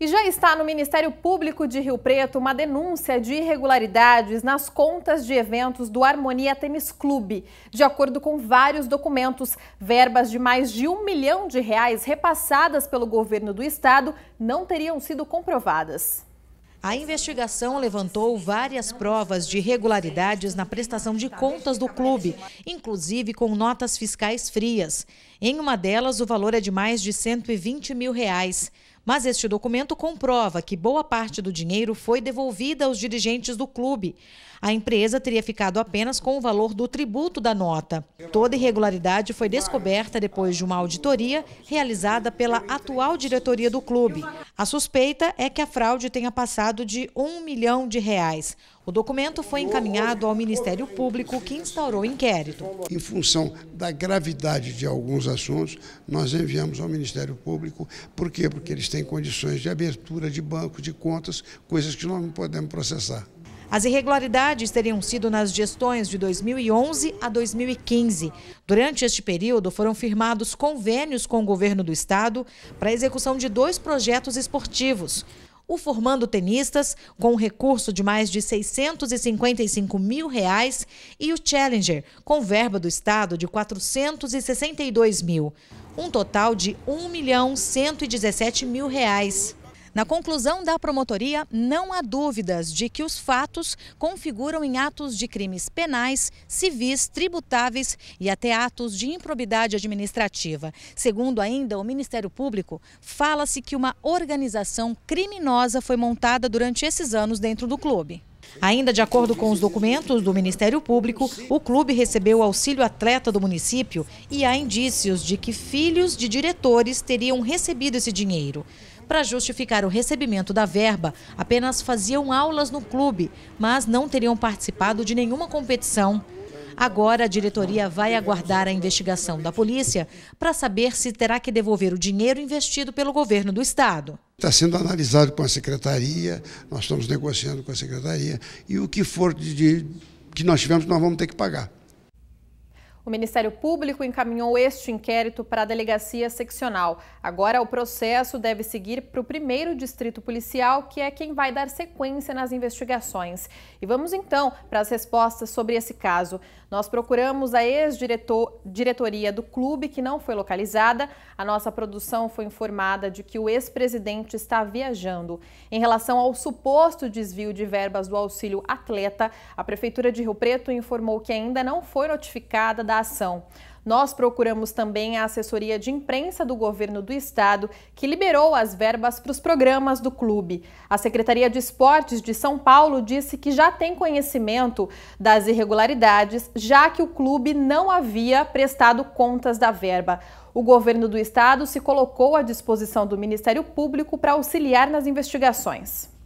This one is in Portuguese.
E já está no Ministério Público de Rio Preto uma denúncia de irregularidades nas contas de eventos do Harmonia Tênis Clube. De acordo com vários documentos, verbas de mais de um milhão de reais repassadas pelo governo do estado não teriam sido comprovadas. A investigação levantou várias provas de irregularidades na prestação de contas do clube, inclusive com notas fiscais frias. Em uma delas, o valor é de mais de 120 mil reais. Mas este documento comprova que boa parte do dinheiro foi devolvida aos dirigentes do clube. A empresa teria ficado apenas com o valor do tributo da nota. Toda irregularidade foi descoberta depois de uma auditoria realizada pela atual diretoria do clube, a suspeita é que a fraude tenha passado de um milhão de reais. O documento foi encaminhado ao Ministério Público, que instaurou inquérito. Em função da gravidade de alguns assuntos, nós enviamos ao Ministério Público. Por quê? Porque eles têm condições de abertura de banco, de contas, coisas que nós não podemos processar. As irregularidades teriam sido nas gestões de 2011 a 2015. Durante este período, foram firmados convênios com o governo do estado para a execução de dois projetos esportivos. O Formando Tenistas, com um recurso de mais de 655 mil reais, e o Challenger, com verba do Estado de 462 mil, um total de 1 milhão 117 mil reais. Na conclusão da promotoria, não há dúvidas de que os fatos configuram em atos de crimes penais, civis, tributáveis e até atos de improbidade administrativa. Segundo ainda o Ministério Público, fala-se que uma organização criminosa foi montada durante esses anos dentro do clube. Ainda de acordo com os documentos do Ministério Público, o clube recebeu auxílio atleta do município e há indícios de que filhos de diretores teriam recebido esse dinheiro. Para justificar o recebimento da verba, apenas faziam aulas no clube, mas não teriam participado de nenhuma competição. Agora, a diretoria vai aguardar a investigação da polícia para saber se terá que devolver o dinheiro investido pelo governo do Estado. Está sendo analisado com a secretaria, nós estamos negociando com a secretaria, e o que for de, de que nós tivemos, nós vamos ter que pagar. O Ministério Público encaminhou este inquérito para a delegacia seccional. Agora, o processo deve seguir para o primeiro distrito policial, que é quem vai dar sequência nas investigações. E vamos então para as respostas sobre esse caso. Nós procuramos a ex-diretoria do clube, que não foi localizada. A nossa produção foi informada de que o ex-presidente está viajando. Em relação ao suposto desvio de verbas do auxílio atleta, a Prefeitura de Rio Preto informou que ainda não foi notificada da ação. Nós procuramos também a assessoria de imprensa do governo do estado, que liberou as verbas para os programas do clube. A Secretaria de Esportes de São Paulo disse que já tem conhecimento das irregularidades, já que o clube não havia prestado contas da verba. O governo do estado se colocou à disposição do Ministério Público para auxiliar nas investigações.